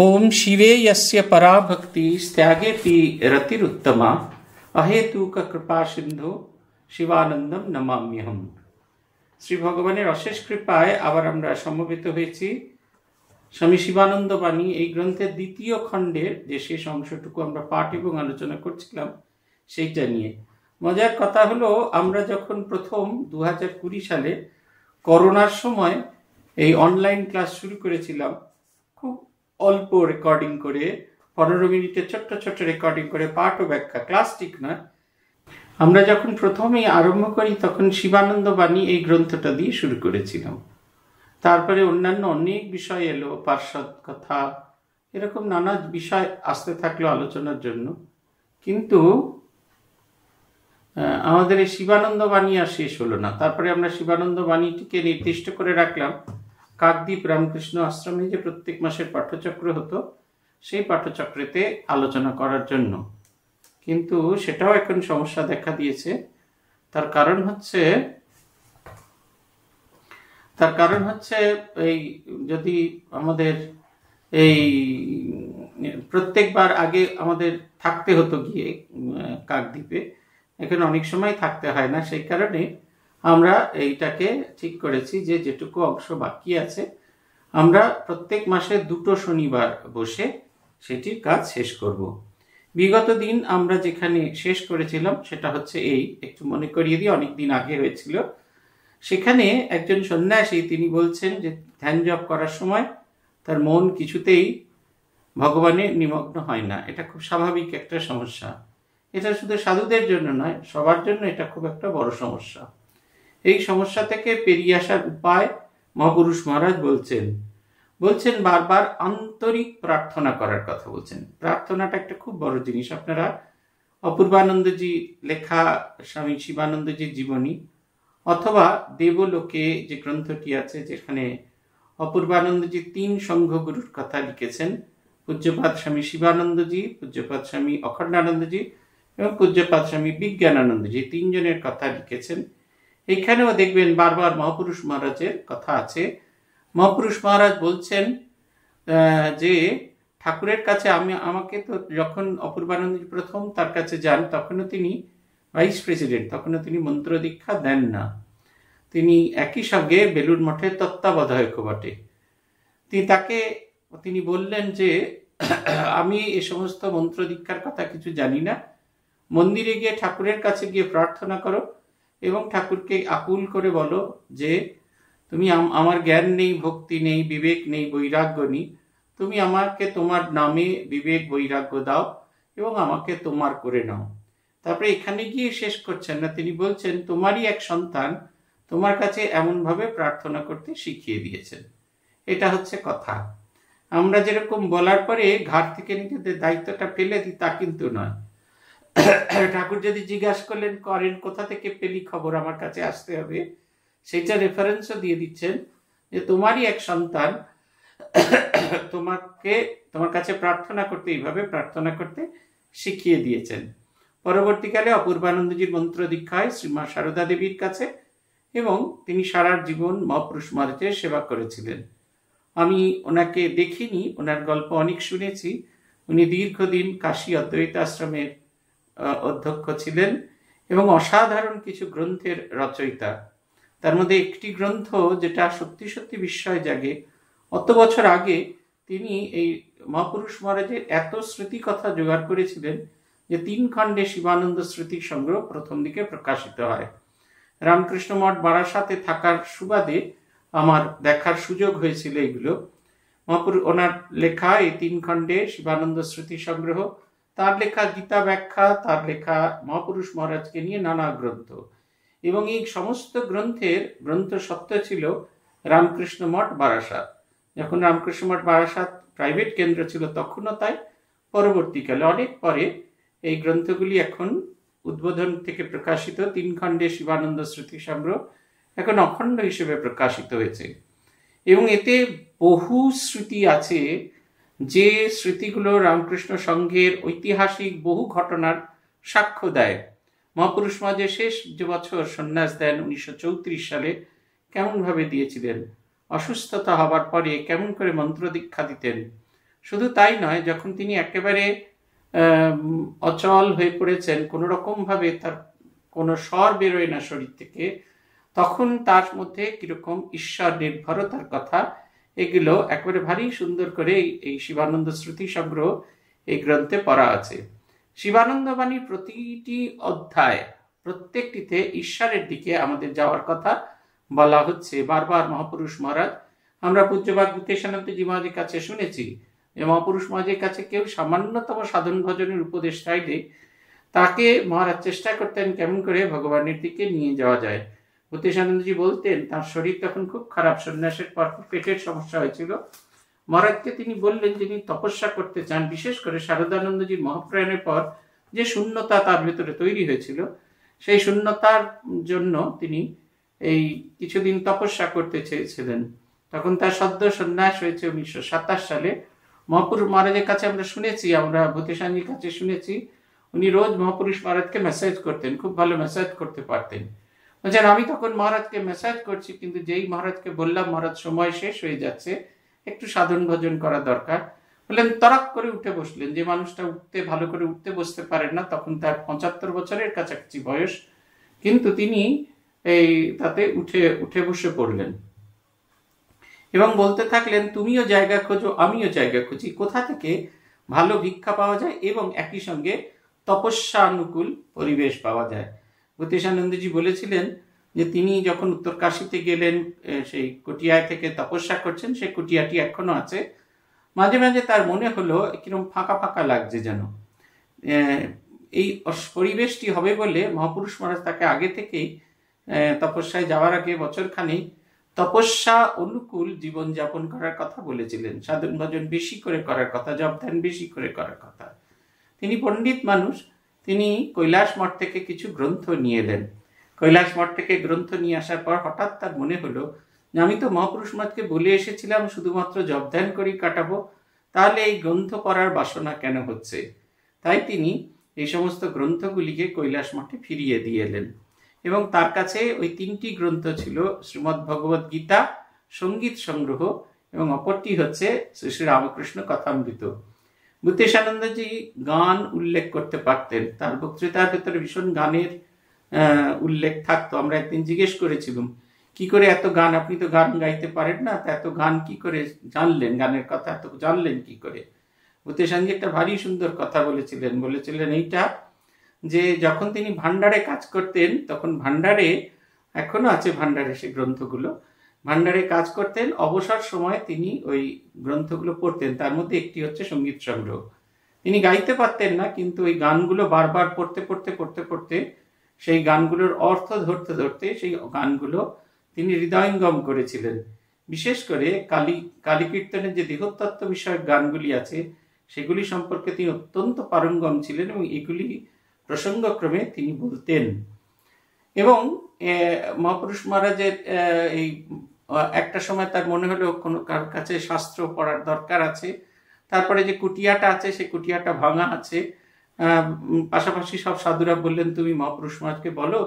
ओम शिवे यस्य परा भक्ति त्यागेति रतिरुत्तमा अहेतुक কৃপা সিন্ধু শিবানন্দম নমাম্যহম শ্রী ভগবানের অশেষ কৃপায় আবার আমরা সমবেত হয়েছি স্বামী শিবানন্দ বাণী এই গ্রন্থের দ্বিতীয় খণ্ডের যে শেষ অংশটুকু আমরা পাঠ এবং আলোচনা করছিলাম সেইটা নিয়ে মজার কথা হলো আমরা যখন প্রথম দু হাজার কুড়ি সালে করোনার সময় এই অনলাইন ক্লাস শুরু করেছিলাম খুব অল্প রেকর্ডিং করে পনেরো মিনিটে ছোট্ট ছোট্ট রেকর্ডিং করে পাঠ ও ব্যাখ্যা ক্লাস ঠিক নয় আমরা যখন প্রথমেই আরম্ভ করি তখন শিবানন্দ বাণী এই গ্রন্থটা দিয়ে শুরু করেছিলাম তারপরে অন্যান্য অনেক বিষয় এলো পার্শ্বদ কথা এরকম নানা বিষয় আসতে থাকলো আলোচনার জন্য কিন্তু আমাদের এই শিবানন্দ বাণী আর শেষ হলো না তারপরে আমরা শিবানন্দ বাণীটিকে নির্দিষ্ট করে রাখলাম কাকদ্বীপ রামকৃষ্ণ আশ্রমে যে প্রত্যেক মাসের পাঠ্যচক্র হতো সেই পাঠ্যচক্রেতে আলোচনা করার জন্য কিন্তু সেটাও এখন সমস্যা দেখা দিয়েছে তার কারণ হচ্ছে তার কারণ হচ্ছে এই যদি আমাদের এই প্রত্যেকবার আগে আমাদের থাকতে হতো গিয়ে কাকদ্বীপে এখন অনেক সময় থাকতে হয় না সেই কারণে আমরা এইটাকে ঠিক করেছি যে যেটুকু অংশ বাকি আছে আমরা প্রত্যেক মাসে দুটো শনিবার বসে সেটির কাজ শেষ করব বিগত দিন আমরা যেখানে শেষ করেছিলাম সেটা হচ্ছে এই একটু মনে করিয়ে দিই অনেক দিন আগে হয়েছিল সেখানে একজন সন্ন্যাসী তিনি বলছেন যে ধ্যান জপ করার সময় তার মন কিছুতেই ভগবানে নিমগ্ন হয় না এটা খুব স্বাভাবিক একটা সমস্যা এটা শুধু সাধুদের জন্য নয় সবার জন্য এটা খুব একটা বড় সমস্যা এই সমস্যা থেকে পেরিয়ে আসার উপায় মহাপুরুষ মহারাজ বলছেন বলছেন বারবার আন্তরিক প্রার্থনা করার কথা বলছেন প্রার্থনাটা একটা খুব বড় জিনিস আপনারা অপূর্বানন্দজি লেখা স্বামী শিবানন্দজির জীবনী অথবা দেবলোকে যে গ্রন্থটি আছে যেখানে অপূর্বানন্দজি তিন সংঘগুরুর কথা লিখেছেন পূজ্যপাত স্বামী শিবানন্দজি পূজ্যপাত স্বামী অখণ্ডানন্দজি এবং পূজ্যপাত স্বামী বিজ্ঞানানন্দজি তিনজনের কথা লিখেছেন এখানেও দেখবেন বারবার মহাপুরুষ মহারাজের কথা আছে মহাপুরুষ মহারাজ বলছেন যে ঠাকুরের কাছে আমি আমাকে তো যখন অপূর্বানন্দ প্রথম তার কাছে যান তখনও তিনি ভাইস প্রেসিডেন্ট তখনও তিনি মন্ত্র দীক্ষা দেন না তিনি একই সঙ্গে বেলুর মঠের তত্ত্বাবধায়ক বটে তিনি তাকে তিনি বললেন যে আমি এ সমস্ত মন্ত্র দীক্ষার কথা কিছু জানি না মন্দিরে গিয়ে ঠাকুরের কাছে গিয়ে প্রার্থনা করো এবং ঠাকুরকে আকুল করে বলো যে তুমি আমার জ্ঞান নেই ভক্তি নেই বিবেক নেই বৈরাগ্য নেই তুমি আমাকে তোমার নামে বিবেক বৈরাগ্য দাও এবং আমাকে তোমার করে নাও তারপরে এখানে গিয়ে শেষ করছেন না তিনি বলছেন তোমারই এক সন্তান তোমার কাছে এমনভাবে প্রার্থনা করতে শিখিয়ে দিয়েছেন এটা হচ্ছে কথা আমরা যেরকম বলার পরে ঘাট থেকে নিজেদের দায়িত্বটা ফেলে দিই তা কিন্তু নয় ঠাকুর যদি জিজ্ঞাসা করলেন করেন কোথা থেকে পেলি খবর আমার কাছে আসতে হবে সেটা রেফারেন্সও দিয়ে দিচ্ছেন যে তোমারই এক সন্তান তোমাকে তোমার কাছে প্রার্থনা করতে এইভাবে প্রার্থনা করতে শিখিয়ে দিয়েছেন পরবর্তীকালে অপূর্বানন্দজির মন্ত্র দীক্ষায় শ্রীমা সারদা দেবীর কাছে এবং তিনি সারার জীবন মহাপুরুষ মহারাজের সেবা করেছিলেন আমি ওনাকে দেখিনি ওনার গল্প অনেক শুনেছি উনি দীর্ঘদিন কাশী অদ্বৈত আশ্রমের অধ্যক্ষ ছিলেন এবং অসাধারণ কিছু গ্রন্থের রচয়িতা তার মধ্যে একটি গ্রন্থ যেটা সত্যি সত্যি বিস্ময় জাগে অত বছর আগে তিনি এই মহাপুরুষ মহারাজের এত স্মৃতি কথা জোগাড় করেছিলেন যে তিন খণ্ডে শিবানন্দ স্মৃতি সংগ্রহ প্রথম দিকে প্রকাশিত হয় রামকৃষ্ণ মঠ বারাসাতে থাকার সুবাদে আমার দেখার সুযোগ হয়েছিল এগুলো মহাপুরুষ ওনার লেখা এই তিন খণ্ডে শিবানন্দ স্মৃতি সংগ্রহ তার লেখা গীতা ব্যাখ্যা তার লেখা মহাপুরুষ মহারাজকে নিয়ে নানা গ্রন্থ এবং এই সমস্ত গ্রন্থের গ্রন্থ সত্য ছিল রামকৃষ্ণ মঠ বারাসাত যখন রামকৃষ্ণ মঠ বারাসাত প্রাইভেট কেন্দ্র ছিল তখনও তাই পরবর্তীকালে অনেক পরে এই গ্রন্থগুলি এখন উদ্বোধন থেকে প্রকাশিত তিন খণ্ডে শিবানন্দ স্মৃতি সংগ্রহ এখন অখণ্ড হিসেবে প্রকাশিত হয়েছে এবং এতে বহু শ্রুতি আছে যে স্মৃতিগুলো রামকৃষ্ণ সংঘের ঐতিহাসিক বহু ঘটনার সাক্ষ্য দেয় মহাপুরুষ মহাজে শেষ যে বছর সন্ন্যাস দেন উনিশশো সালে কেমনভাবে দিয়েছিলেন অসুস্থতা হবার পরে কেমন করে মন্ত্র দীক্ষা দিতেন শুধু তাই নয় যখন তিনি একেবারে অচল হয়ে পড়েছেন কোনো রকমভাবে তার কোনো স্বর বেরোয় না শরীর থেকে তখন তার মধ্যে কিরকম ঈশ্বর নির্ভরতার কথা এগুলো একবারে ভারী সুন্দর করে এই শিবানন্দ শ্রুতি সংগ্রহ এই গ্রন্থে পড়া আছে শিবানন্দবাণীর প্রতিটি অধ্যায় প্রত্যেকটিতে ঈশ্বরের দিকে আমাদের যাওয়ার কথা বলা হচ্ছে বারবার মহাপুরুষ মহারাজ আমরা পূজ্যবাদ ভূতেশানন্দজি মহাজের কাছে শুনেছি যে মহাপুরুষ মহাজের কাছে কেউ সামান্যতম সাধন ভজনের উপদেশ চাইলে তাকে মহারাজ চেষ্টা করতেন কেমন করে ভগবানের দিকে নিয়ে যাওয়া যায় ভূতেশানন্দজি বলতেন তার শরীর তখন খুব খারাপ সন্ন্যাসের পর পেটের সমস্যা হয়েছিল মহারাজকে তিনি বললেন যিনি তপস্যা করতে চান বিশেষ করে শারদানন্দজির মহাপ্রয়াণের পর যে শূন্যতা তার ভেতরে তৈরি হয়েছিল সেই শূন্যতার জন্য তিনি এই কিছুদিন তপস্যা করতে চেয়েছিলেন তখন তার সদ্য সন্ন্যাস হয়েছে উনিশশো সাতাশ সালে মহাপুরুষ মহারাজের কাছে আমরা শুনেছি আমরা ভূতেশানজির কাছে শুনেছি উনি রোজ মহাপুরুষ মহারাজকে মেসেজ করতেন খুব ভালো মেসেজ করতে পারতেন বলছেন আমি তখন মহারাজকে মেসাজ করছি কিন্তু যেই মহারাজকে বললাম মহারাজ সময় শেষ হয়ে যাচ্ছে একটু সাধন ভজন করা দরকার বললেন তরাক করে উঠে বসলেন যে মানুষটা উঠতে ভালো করে উঠতে বসতে পারেন না তখন তার পঁচাত্তর বছরের কাছাকাছি বয়স কিন্তু তিনি এই তাতে উঠে উঠে বসে পড়লেন এবং বলতে থাকলেন তুমিও জায়গা খোঁজো আমিও জায়গা খুঁজি কোথা থেকে ভালো ভিক্ষা পাওয়া যায় এবং একই সঙ্গে তপস্যা অনুকূল পরিবেশ পাওয়া যায় গতিশানন্দজি বলেছিলেন যে তিনি যখন উত্তর কাশীতে গেলেন সেই কটিয়ায় থেকে তপস্যা করছেন সেই কুটিয়াটি এখনো আছে মাঝে মাঝে তার মনে হলো কিরম ফাঁকা ফাঁকা লাগছে যেন এই পরিবেশটি হবে বলে মহাপুরুষ মহারাজ তাকে আগে থেকেই তপস্যায় যাওয়ার আগে বছরখানি তপস্যা অনুকূল জীবনযাপন করার কথা বলেছিলেন সাধন ভজন বেশি করে করার কথা জব ধ্যান বেশি করে করার কথা তিনি পণ্ডিত মানুষ তিনি কৈলাস মঠ থেকে কিছু গ্রন্থ নিয়ে এলেন কৈলাস মঠ থেকে গ্রন্থ নিয়ে আসার পর হঠাৎ তার মনে হলো যে আমি তো মহাপুরুষ মঠকে বলে এসেছিলাম শুধুমাত্র জবধান করেই কাটাবো তাহলে এই গ্রন্থ পড়ার বাসনা কেন হচ্ছে তাই তিনি এই সমস্ত গ্রন্থগুলিকে কৈলাস মঠে ফিরিয়ে দিয়ে এলেন এবং তার কাছে ওই তিনটি গ্রন্থ ছিল শ্রীমদ্ ভগবদ গীতা সঙ্গীত সংগ্রহ এবং অপরটি হচ্ছে শ্রী শ্রী রামকৃষ্ণ কথামৃত ভূতেশানন্দজি গান উল্লেখ করতে পারতেন তার বক্তৃতার ভেতরে ভীষণ গানের উল্লেখ থাকতো আমরা একদিন জিজ্ঞেস করেছিলাম কি করে এত গান আপনি তো গান গাইতে পারেন না এত গান কি করে জানলেন গানের কথা এত জানলেন কি করে ভূতেশানজি একটা ভারী সুন্দর কথা বলেছিলেন বলেছিলেন এইটা যে যখন তিনি ভান্ডারে কাজ করতেন তখন ভান্ডারে এখনো আছে ভান্ডারে সে গ্রন্থগুলো ভান্ডারে কাজ করতেন অবসর সময়ে তিনি ওই গ্রন্থগুলো পড়তেন তার মধ্যে একটি হচ্ছে সঙ্গীত সংগ্রহ তিনি গাইতে পারতেন না কিন্তু ওই গানগুলো বারবার পড়তে পড়তে পড়তে পড়তে সেই গানগুলোর অর্থ ধরতে ধরতে সেই গানগুলো তিনি হৃদয়ঙ্গম করেছিলেন বিশেষ করে কালী কালীকীর্তনের যে দেহতত্ত্ব বিষয়ক গানগুলি আছে সেগুলি সম্পর্কে তিনি অত্যন্ত পারঙ্গম ছিলেন এবং এগুলি প্রসঙ্গক্রমে তিনি বলতেন এবং মহাপুরুষ মহারাজের এই একটা সময় তার মনে হলো কোনো কার কাছে শাস্ত্র পড়ার দরকার আছে তারপরে যে কুটিয়াটা আছে সেই কুটিয়াটা ভাঙা আছে পাশাপাশি সব সাধুরা বললেন তুমি মহাপুরুষ মহারাজকে বলো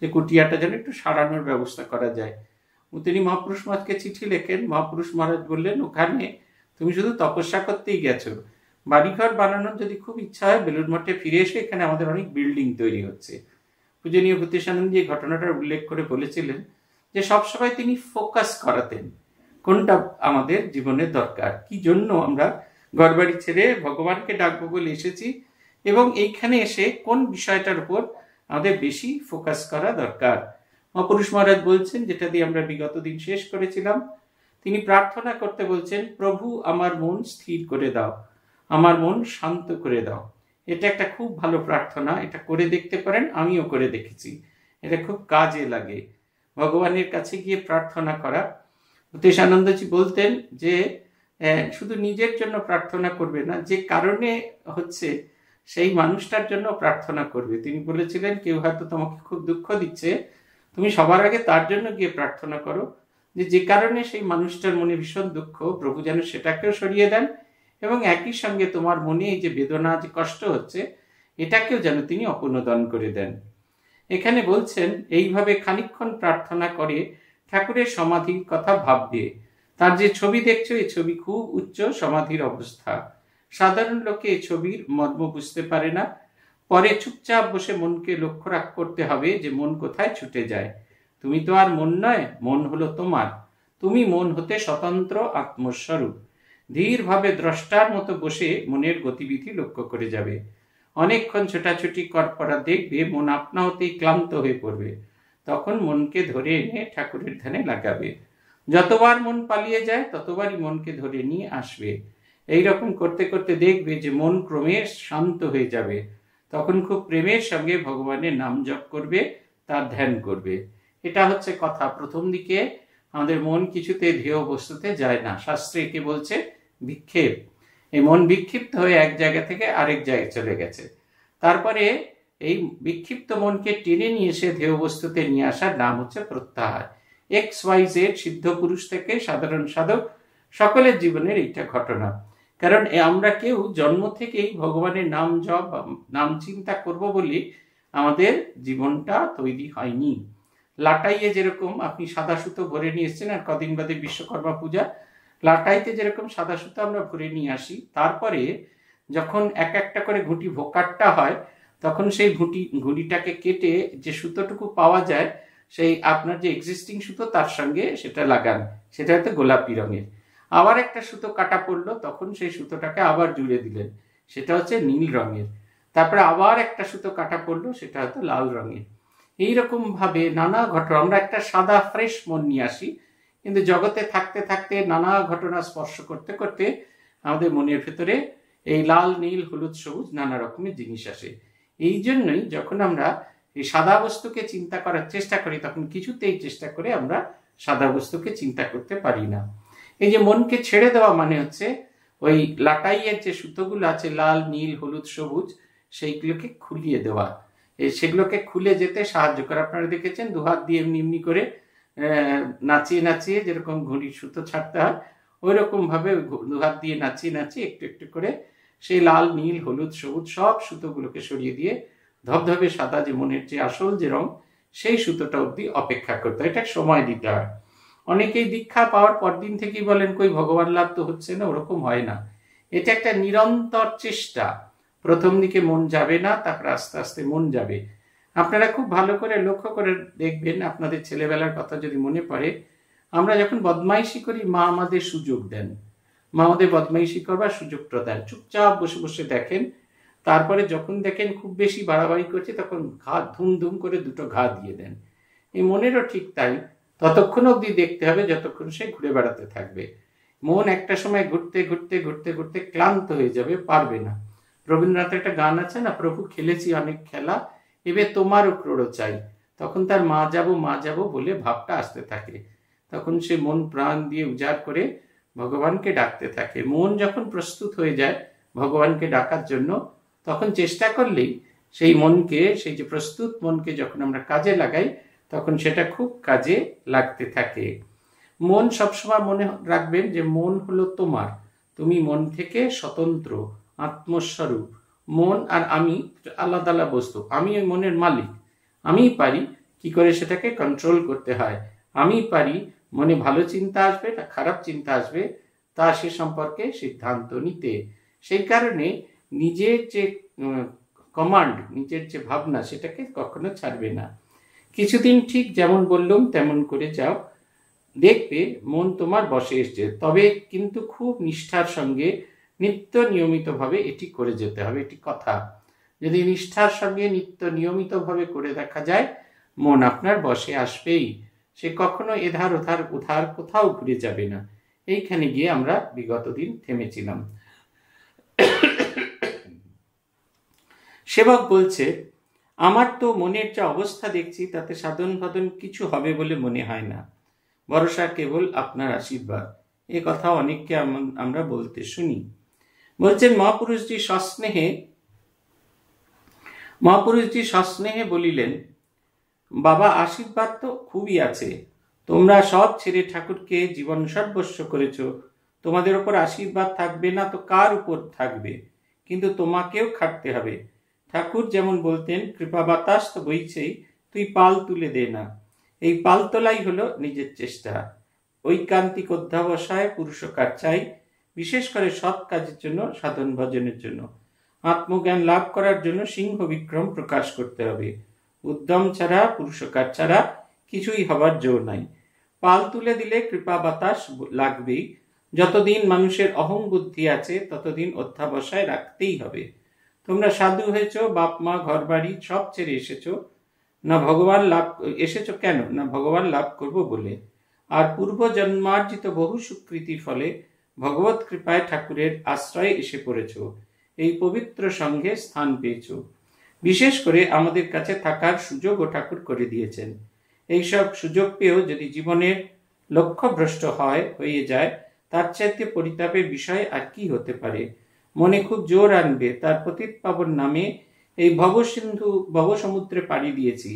যে কুটিয়াটা যেন একটু সারানোর ব্যবস্থা করা যায় তিনি মহাপুরুষ মহারাজকে চিঠি লেখেন মহাপুরুষ মহারাজ বললেন ওখানে তুমি শুধু তপস্যা করতেই গেছো বাড়িঘর বানানোর যদি খুব ইচ্ছা হয় বেলুড় মঠে ফিরে এসে এখানে আমাদের অনেক বিল্ডিং তৈরি হচ্ছে পূজনীয় ভূতেশানন্দ যে ঘটনাটার উল্লেখ করে বলেছিলেন যে সবসময় তিনি ফোকাস করাতেন কোনটা আমাদের জীবনে দরকার কি জন্য আমরা ঘরবাড়ি ছেড়ে ভগবানকে ডাকবো বলে এসেছি এবং এইখানে এসে কোন বিষয়টার উপর আমাদের বেশি ফোকাস করা দরকার মহাপুরুষ মহারাজ বলছেন যেটা দিয়ে আমরা বিগত দিন শেষ করেছিলাম তিনি প্রার্থনা করতে বলছেন প্রভু আমার মন স্থির করে দাও আমার মন শান্ত করে দাও এটা একটা খুব ভালো প্রার্থনা এটা করে দেখতে পারেন আমিও করে দেখেছি এটা খুব কাজে লাগে ভগবানের কাছে গিয়ে প্রার্থনা করা ভূতেশ আনন্দজি বলতেন যে শুধু নিজের জন্য প্রার্থনা করবে না যে কারণে হচ্ছে সেই মানুষটার জন্য প্রার্থনা করবে তিনি বলেছিলেন কেউ হয়তো তোমাকে খুব দুঃখ দিচ্ছে তুমি সবার আগে তার জন্য গিয়ে প্রার্থনা করো যে যে কারণে সেই মানুষটার মনে ভীষণ দুঃখ প্রভু যেন সেটাকেও সরিয়ে দেন এবং একই সঙ্গে তোমার মনে এই যে বেদনা যে কষ্ট হচ্ছে এটাকেও যেন তিনি অপনোদন করে দেন এখানে বলছেন এইভাবে খানিক্ষণ প্রার্থনা করে ঠাকুরের সমাধির কথা ভাববে তার যে ছবি দেখছো এই ছবি খুব উচ্চ সমাধির অবস্থা সাধারণ লোকে এই ছবির মর্ম বুঝতে পারে না পরে চুপচাপ বসে মনকে লক্ষ্য রাখ করতে হবে যে মন কোথায় ছুটে যায় তুমি তো আর মন নয় মন হলো তোমার তুমি মন হতে স্বতন্ত্র আত্মস্বরূপ ধীরভাবে দ্রষ্টার মতো বসে মনের গতিবিধি লক্ষ্য করে যাবে অনেকক্ষণ ছোটাছুটি করপরা দেখবে মন আপনা হতেই ক্লান্ত হয়ে পড়বে তখন মনকে ধরে এনে ঠাকুরের ধ্যানে লাগাবে যতবার মন পালিয়ে যায় ততবারই মনকে ধরে নিয়ে আসবে এই রকম করতে করতে দেখবে যে মন ক্রমে শান্ত হয়ে যাবে তখন খুব প্রেমের সঙ্গে ভগবানের নাম জপ করবে তার ধ্যান করবে এটা হচ্ছে কথা প্রথম দিকে আমাদের মন কিছুতে ধেয় বস্তুতে যায় না শাস্ত্রে কে বলছে বিক্ষেপ এই মন বিক্ষিপ্ত হয়ে এক জায়গা থেকে আরেক জায়গায় চলে গেছে তারপরে এই বিক্ষিপ্ত মনকে টেনে নিয়ে এসে ধেয় বস্তুতে নিয়ে আসার নাম হচ্ছে প্রত্যাহার এক্স ওয়াই জেড সিদ্ধ পুরুষ থেকে সাধারণ সাধক সকলের জীবনের এইটা ঘটনা কারণ আমরা কেউ জন্ম থেকেই ভগবানের নাম জপ নাম চিন্তা করব বলে আমাদের জীবনটা তৈরি হয়নি লাটাইয়ে যেরকম আপনি সাদা সুতো ভরে নিয়ে এসছেন আর কদিন বাদে বিশ্বকর্মা পূজা লাটাইতে যেরকম সাদা সুতো আমরা ভরে নিয়ে আসি তারপরে যখন এক একটা করে ঘুঁটি ভোকারটা হয় তখন সেই ঘুঁটি ঘুঁটিটাকে কেটে যে সুতোটুকু পাওয়া যায় সেই আপনার যে এক্সিস্টিং সুতো তার সঙ্গে সেটা লাগান সেটা হয়তো গোলাপি রঙের আবার একটা সুতো কাটা পড়লো তখন সেই সুতোটাকে আবার জুড়ে দিলেন সেটা হচ্ছে নীল রঙের তারপরে আবার একটা সুতো কাটা পড়লো সেটা হয়তো লাল রঙের এইরকমভাবে নানা ঘটনা আমরা একটা সাদা ফ্রেশ মন নিয়ে আসি কিন্তু জগতে থাকতে থাকতে নানা ঘটনা স্পর্শ করতে করতে আমাদের মনের ভেতরে এই লাল নীল হলুদ সবুজ নানা রকমের জিনিস আসে এই জন্যই যখন আমরা এই সাদা বস্তুকে চিন্তা করার চেষ্টা করি তখন কিছুতেই চেষ্টা করে আমরা সাদা বস্তুকে চিন্তা করতে পারি না এই যে মনকে ছেড়ে দেওয়া মানে হচ্ছে ওই লাটাইয়ের যে সুতোগুলো আছে লাল নীল হলুদ সবুজ সেইগুলোকে খুলিয়ে দেওয়া সেগুলোকে খুলে যেতে সাহায্য করে আপনারা দেখেছেন দুহাত দিয়ে এমনি এমনি করে নাচিয়ে নাচিয়ে যেরকম ঘড়ির সুতো ছাড়তে হয় ওই রকমভাবে দুহাত দিয়ে নাচিয়ে নাচিয়ে একটু একটু করে সেই লাল নীল হলুদ সবুজ সব সুতোগুলোকে সরিয়ে দিয়ে ধবধবে সাদা জীবনের যে আসল যে রং সেই সুতোটা অবধি অপেক্ষা করতে হয় এটা সময় দিতে হয় অনেকেই দীক্ষা পাওয়ার পর দিন থেকেই বলেন কই ভগবান লাভ তো হচ্ছে না ওরকম হয় না এটা একটা নিরন্তর চেষ্টা প্রথম দিকে মন যাবে না তারপর আস্তে আস্তে মন যাবে আপনারা খুব ভালো করে লক্ষ্য করে দেখবেন আপনাদের ছেলেবেলার কথা যদি মনে পড়ে আমরা যখন বদমাইশি করি মা আমাদের সুযোগ দেন মা আমাদের বদমাইশি করবার সুযোগটা দেন চুপচাপ বসে বসে দেখেন তারপরে যখন দেখেন খুব বেশি বাড়াবাড়ি করছে তখন ঘা ধুম করে দুটো ঘা দিয়ে দেন এই মনেরও ঠিক তাই ততক্ষণ অব্দি দেখতে হবে যতক্ষণ সে ঘুরে বেড়াতে থাকবে মন একটা সময় ঘুরতে ঘুরতে ঘুরতে ঘুরতে ক্লান্ত হয়ে যাবে পারবে না রবীন্দ্রনাথের একটা গান আছে না প্রভু খেলেছি অনেক খেলা এবার তোমারও ক্রোড়ো চাই তখন তার মা যাব মা যাব বলে ভাবটা আসতে থাকে তখন সে মন প্রাণ দিয়ে উজাড় করে ভগবানকে ডাকতে থাকে মন যখন প্রস্তুত হয়ে যায় ভগবানকে ডাকার জন্য তখন চেষ্টা করলেই সেই মনকে সেই যে প্রস্তুত মনকে যখন আমরা কাজে লাগাই তখন সেটা খুব কাজে লাগতে থাকে মন সবসময় মনে রাখবেন যে মন হলো তোমার তুমি মন থেকে স্বতন্ত্র আত্মস্বরূপ মন আর আমি আলাদা আলাদা বস্তু আমি ওই মনের মালিক আমি পারি কি করে সেটাকে কন্ট্রোল করতে হয় আমি পারি মনে ভালো চিন্তা আসবে না খারাপ চিন্তা আসবে তা সে সম্পর্কে সিদ্ধান্ত নিতে সেই কারণে নিজের যে কমান্ড নিজের যে ভাবনা সেটাকে কখনো ছাড়বে না কিছুদিন ঠিক যেমন বললাম তেমন করে যাও দেখবে মন তোমার বসে এসছে তবে কিন্তু খুব নিষ্ঠার সঙ্গে নিত্য নিয়মিতভাবে এটি করে যেতে হবে এটি কথা যদি নিষ্ঠার সঙ্গে নিত্য নিয়মিতভাবে করে দেখা যায় মন আপনার বসে আসবেই সে কখনো এধার ওধার উধার কোথাও ঘুরে যাবে না এইখানে গিয়ে আমরা বিগত দিন থেমেছিলাম সেবক বলছে আমার তো মনের যা অবস্থা দেখছি তাতে সাধন ভাদন কিছু হবে বলে মনে হয় না ভরসা কেবল আপনার আশীর্বাদ এ কথা অনেককে আমরা বলতে শুনি বলছেন মহাপুরুষজি সস্নেহে মহাপুরুষজি সস্নেহে বলিলেন বাবা আশীর্বাদ তো খুবই আছে তোমরা সব ছেড়ে ঠাকুরকে জীবন সর্বস্ব করেছ তোমাদের ওপর আশীর্বাদ থাকবে না তো কার উপর থাকবে কিন্তু তোমাকেও খাটতে হবে ঠাকুর যেমন বলতেন কৃপা বাতাস তো বইছেই তুই পাল তুলে দে না এই পাল তোলাই হলো নিজের চেষ্টা ঐকান্তিক অধ্যাবসায় পুরুষকার চাই বিশেষ করে সৎ কাজের জন্য সাধন ভজনের জন্য আত্মজ্ঞান লাভ করার জন্য সিংহ বিক্রম প্রকাশ করতে হবে উদ্যম ছাড়া পুরুষকার ছাড়া কিছুই হবার জোর নাই পাল তুলে দিলে কৃপা বাতাস লাগবেই যতদিন মানুষের অহং বুদ্ধি আছে ততদিন অধ্যাবসায় রাখতেই হবে তোমরা সাধু হয়েছ বাপ মা ঘর বাড়ি সব ছেড়ে এসেছ না ভগবান লাভ এসেছ কেন না ভগবান লাভ করব বলে আর পূর্ব জন্মার্জিত বহু সুকৃতির ফলে ভগবত কৃপায় ঠাকুরের আশ্রয়ে এসে পড়েছ এই পবিত্র সঙ্গে স্থান পেয়েছ বিশেষ করে আমাদের কাছে থাকার সুযোগও ঠাকুর করে দিয়েছেন এইসব সুযোগ পেয়েও যদি জীবনের লক্ষ্যভ্রষ্ট হয় হয়ে যায় তার চাইতে পরিতাপের বিষয় আর কি হতে পারে মনে খুব জোর আনবে তার পতিত পাবন নামে এই ভবসিন্ধু ভবসমুদ্রে পাড়ি দিয়েছি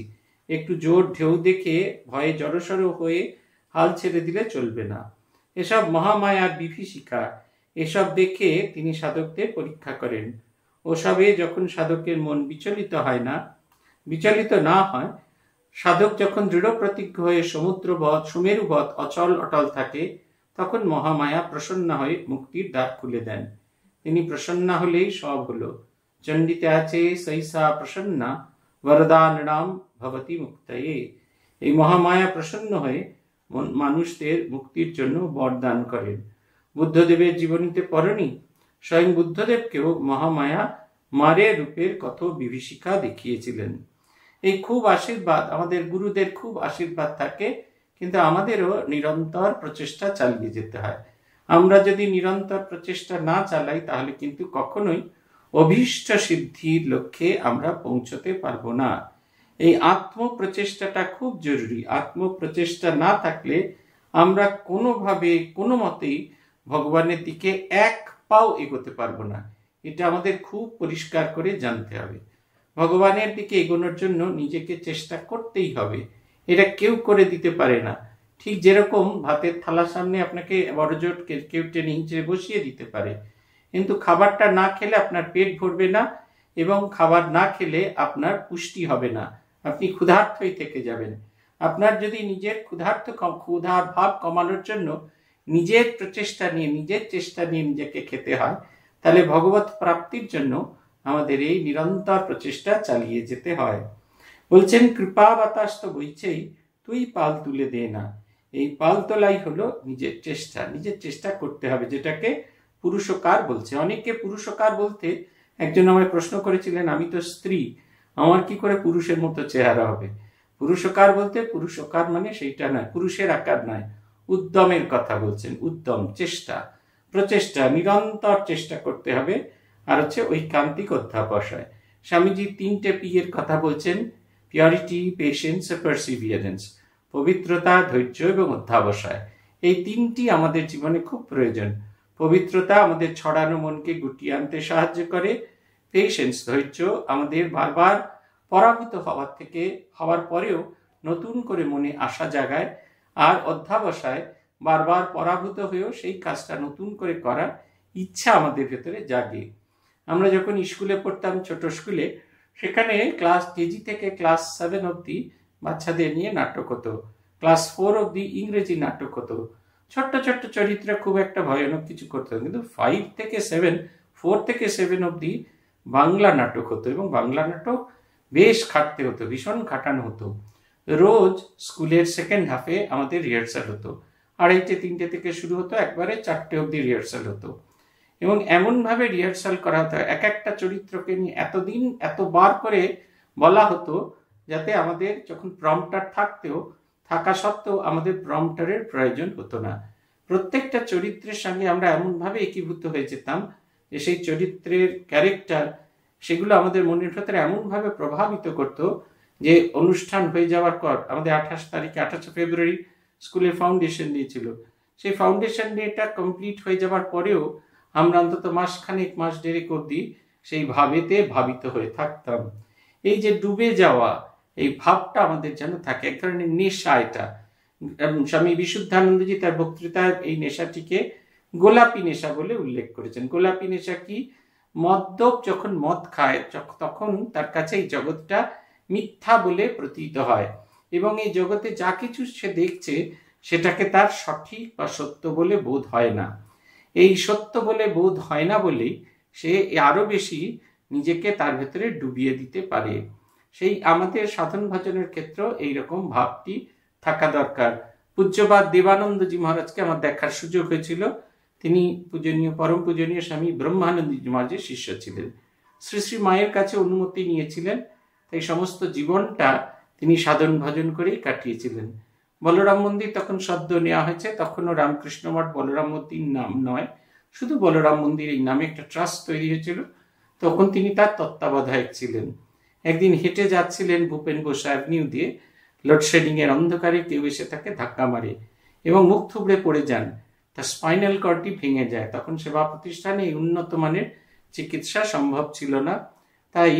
একটু জোর ঢেউ দেখে ভয়ে জড়সড় হয়ে হাল ছেড়ে দিলে চলবে না এসব মহামায়ার বিভীষিকা এসব দেখে তিনি সাধকদের পরীক্ষা করেন ওসবে যখন সাধকের মন বিচলিত হয় না বিচলিত না হয় সাধক যখন দৃঢ় প্রতিজ্ঞ হয়ে সমুদ্রবধ সুমেরুবধ অচল অটল থাকে তখন মহামায়া প্রসন্ন হয়ে মুক্তির দ্বার খুলে দেন তিনি প্রসন্ন হলেই সব হলো চণ্ডিতে আছে সৈসা প্রসন্না বরদানরাম ভবতী মুক্তায়ে এই মহামায়া প্রসন্ন হয়ে মানুষদের মুক্তির জন্য বরদান করেন বুদ্ধদেবের জীবনীতে পড়নি স্বয়ং বুদ্ধদেবকেও মহামায়া মারে রূপের কত বিভীষিকা দেখিয়েছিলেন এই খুব আশীর্বাদ আমাদের গুরুদের খুব আশীর্বাদ থাকে কিন্তু আমাদেরও নিরন্তর প্রচেষ্টা চালিয়ে যেতে হয় আমরা যদি নিরন্তর প্রচেষ্টা না চালাই তাহলে কিন্তু কখনোই অভীষ্ট সিদ্ধির লক্ষ্যে আমরা পৌঁছতে পারবো না এই আত্মপ্রচেষ্টাটা খুব জরুরি আত্মপ্রচেষ্টা না থাকলে আমরা কোনোভাবে কোনো মতেই ভগবানের দিকে এক পাও এগোতে পারবো না এটা আমাদের খুব পরিষ্কার করে জানতে হবে ভগবানের দিকে এগোনোর জন্য নিজেকে চেষ্টা করতেই হবে এটা কেউ করে দিতে পারে না ঠিক যেরকম ভাতের থালার সামনে আপনাকে বড়জোট কেউ টেনে হিঁচড়ে বসিয়ে দিতে পারে কিন্তু খাবারটা না খেলে আপনার পেট ভরবে না এবং খাবার না খেলে আপনার পুষ্টি হবে না আপনি ক্ষুধার্থই থেকে যাবেন আপনার যদি নিজের ক্ষুধার্থ ক্ষুধার ভাব কমানোর জন্য নিজের প্রচেষ্টা নিয়ে নিজের চেষ্টা নিয়ে নিজেকে খেতে হয় তাহলে ভগবত প্রাপ্তির জন্য আমাদের এই নিরন্তর প্রচেষ্টা চালিয়ে যেতে হয় বলছেন কৃপা বাতাস তো বইছেই তুই পাল তুলে দে না এই পাল তোলাই হলো নিজের চেষ্টা নিজের চেষ্টা করতে হবে যেটাকে পুরুষকার বলছে অনেকে পুরুষকার বলতে একজন আমায় প্রশ্ন করেছিলেন আমি তো স্ত্রী আমার কি করে পুরুষের মতো চেহারা হবে পুরুষকার বলতে পুরুষকার মানে সেইটা নয় পুরুষের আকার নয় উদ্যমের কথা বলছেন উদ্যম চেষ্টা প্রচেষ্টা নিরন্তর চেষ্টা করতে হবে আর হচ্ছে ওই কান্তিক অধ্যাপশয় স্বামীজি তিনটে পি এর কথা বলছেন পিওরিটি পেশেন্স পার্সিভিয়ারেন্স পবিত্রতা ধৈর্য এবং অধ্যাবসায় এই তিনটি আমাদের জীবনে খুব প্রয়োজন পবিত্রতা আমাদের ছড়ানো মনকে গুটিয়ে আনতে সাহায্য করে পেশেন্স ধৈর্য আমাদের বারবার পরাভূত হওয়ার থেকে হওয়ার পরেও নতুন করে মনে আসা জাগায় আর অধ্যাবসায় বারবার পরাভূত হয়েও সেই কাজটা নতুন করে করার ইচ্ছা আমাদের ভেতরে জাগে আমরা যখন স্কুলে পড়তাম ছোট স্কুলে সেখানে ক্লাস কেজি থেকে ক্লাস সেভেন অবধি বাচ্চাদের নিয়ে নাটক হতো ক্লাস ফোর অবধি ইংরেজি নাটক হতো ছোট্ট ছোট্ট চরিত্র খুব একটা ভয়ানক কিছু করতো কিন্তু ফাইভ থেকে সেভেন ফোর থেকে সেভেন অব্দি বাংলা নাটক হতো এবং বাংলা নাটক বেশ খাটতে হতো ভীষণ খাটানো হতো রোজ স্কুলের সেকেন্ড হাফে আমাদের রিহার্সাল হতো আড়াইটে তিনটে থেকে শুরু হতো একবারে চারটে অবধি রিহার্সাল হতো এবং এমনভাবে রিহার্সাল করা হতো এক একটা চরিত্রকে নিয়ে এতদিন এতবার করে বলা হতো যাতে আমাদের যখন প্রম্পটার থাকতেও থাকা সত্ত্বেও আমাদের প্রম্পটারের প্রয়োজন হতো না প্রত্যেকটা চরিত্রের সঙ্গে আমরা এমনভাবে একীভূত হয়ে যেতাম যে সেই চরিত্রের ক্যারেক্টার সেগুলো আমাদের মনের ভেতরে এমনভাবে প্রভাবিত করত যে অনুষ্ঠান হয়ে যাওয়ার পর আমাদের আঠাশ তারিখে আঠাশে ফেব্রুয়ারি স্কুলের ফাউন্ডেশন দিয়েছিল সেই ফাউন্ডেশন ডেটা কমপ্লিট হয়ে যাওয়ার পরেও আমরা অন্তত মাসখানেক মাস ডেরেক অব্দি সেই ভাবেতে ভাবিত হয়ে থাকতাম এই যে ডুবে যাওয়া এই ভাবটা আমাদের যেন থাকে এক ধরনের নেশা এটা স্বামী বিশুদ্ধানন্দজি তার বক্তৃতায় এই নেশাটিকে গোলাপি নেশা বলে উল্লেখ করেছেন গোলাপি নেশা কি মদ্যপ যখন মদ খায় তখন তার কাছে এই জগৎটা মিথ্যা বলে প্রতীত হয় এবং এই জগতে যা কিছু সে দেখছে সেটাকে তার সঠিক বা সত্য বলে বোধ হয় না এই সত্য বলে বোধ হয় না বলেই সে আরো বেশি নিজেকে তার ভেতরে ডুবিয়ে দিতে পারে সেই আমাদের সাধন ভজনের ক্ষেত্র এইরকম ভাবটি থাকা দরকার পূজ্যবাদ দেবানন্দজি মহারাজকে আমার দেখার সুযোগ হয়েছিল তিনি পূজনীয় পরম পূজনীয় স্বামী ব্রহ্মানন্দী মাঝে শিষ্য ছিলেন শ্রী শ্রী মায়ের কাছে অনুমতি নিয়েছিলেন তাই সমস্ত জীবনটা তিনি সাধন ভজন করেই কাটিয়েছিলেন বলরাম মন্দির তখন শব্দ নেওয়া হয়েছে তখনও রামকৃষ্ণ মঠ বলরাম মন্দির নাম নয় শুধু বলরাম মন্দির এই নামে একটা ট্রাস্ট তৈরি হয়েছিল তখন তিনি তার তত্ত্বাবধায়ক ছিলেন একদিন হেঁটে যাচ্ছিলেন ভূপেন বোস অ্যাভিনিউ দিয়ে লোডশেডিংয়ের অন্ধকারে কেউ এসে তাকে ধাক্কা মারে এবং মুখ থুবড়ে পড়ে যান তার স্পাইনাল কর্ডটি ভেঙে যায় তখন সেবা প্রতিষ্ঠানে এই উন্নত মানের চিকিৎসা সম্ভব ছিল না তাই